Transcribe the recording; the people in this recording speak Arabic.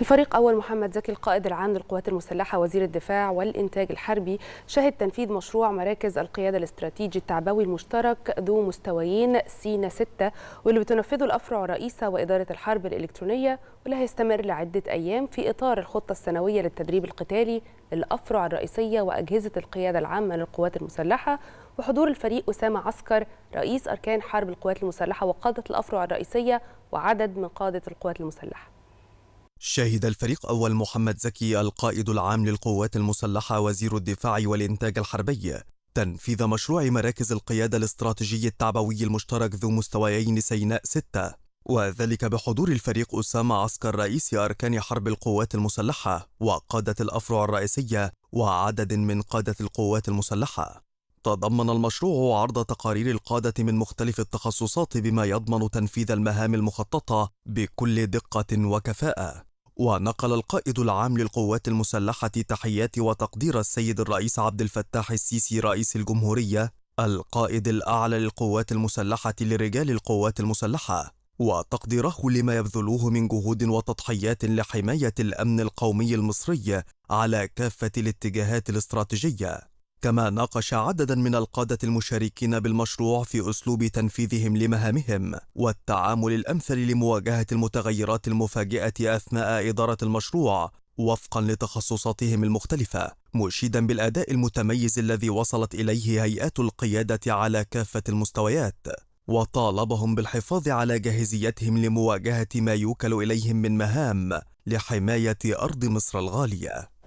الفريق أول محمد زكي القائد العام للقوات المسلحة وزير الدفاع والإنتاج الحربي شهد تنفيذ مشروع مراكز القيادة الاستراتيجي التعبوي المشترك ذو مستويين سينا 6 واللي بتنفذه الأفرع الرئيسة وإدارة الحرب الإلكترونية واللي هيستمر لعدة أيام في إطار الخطة السنوية للتدريب القتالي للأفرع الرئيسية وأجهزة القيادة العامة للقوات المسلحة وحضور الفريق أسامة عسكر رئيس أركان حرب القوات المسلحة وقادة الأفرع الرئيسية وعدد من قادة القوات المسلحة شهد الفريق أول محمد زكي القائد العام للقوات المسلحة وزير الدفاع والإنتاج الحربي تنفيذ مشروع مراكز القيادة الاستراتيجي التعبوي المشترك ذو مستويين سيناء 6 وذلك بحضور الفريق أسامة عسكر رئيس أركان حرب القوات المسلحة وقادة الأفرع الرئيسية وعدد من قادة القوات المسلحة تضمن المشروع عرض تقارير القادة من مختلف التخصصات بما يضمن تنفيذ المهام المخططة بكل دقة وكفاءة ونقل القائد العام للقوات المسلحة تحيات وتقدير السيد الرئيس عبد الفتاح السيسي رئيس الجمهورية القائد الأعلى للقوات المسلحة لرجال القوات المسلحة وتقديره لما يبذلوه من جهود وتضحيات لحماية الأمن القومي المصري على كافة الاتجاهات الاستراتيجية كما ناقش عددا من القادة المشاركين بالمشروع في أسلوب تنفيذهم لمهامهم والتعامل الأمثل لمواجهة المتغيرات المفاجئة أثناء إدارة المشروع وفقا لتخصصاتهم المختلفة مشيدا بالأداء المتميز الذي وصلت إليه هيئات القيادة على كافة المستويات وطالبهم بالحفاظ على جاهزيتهم لمواجهة ما يوكل إليهم من مهام لحماية أرض مصر الغالية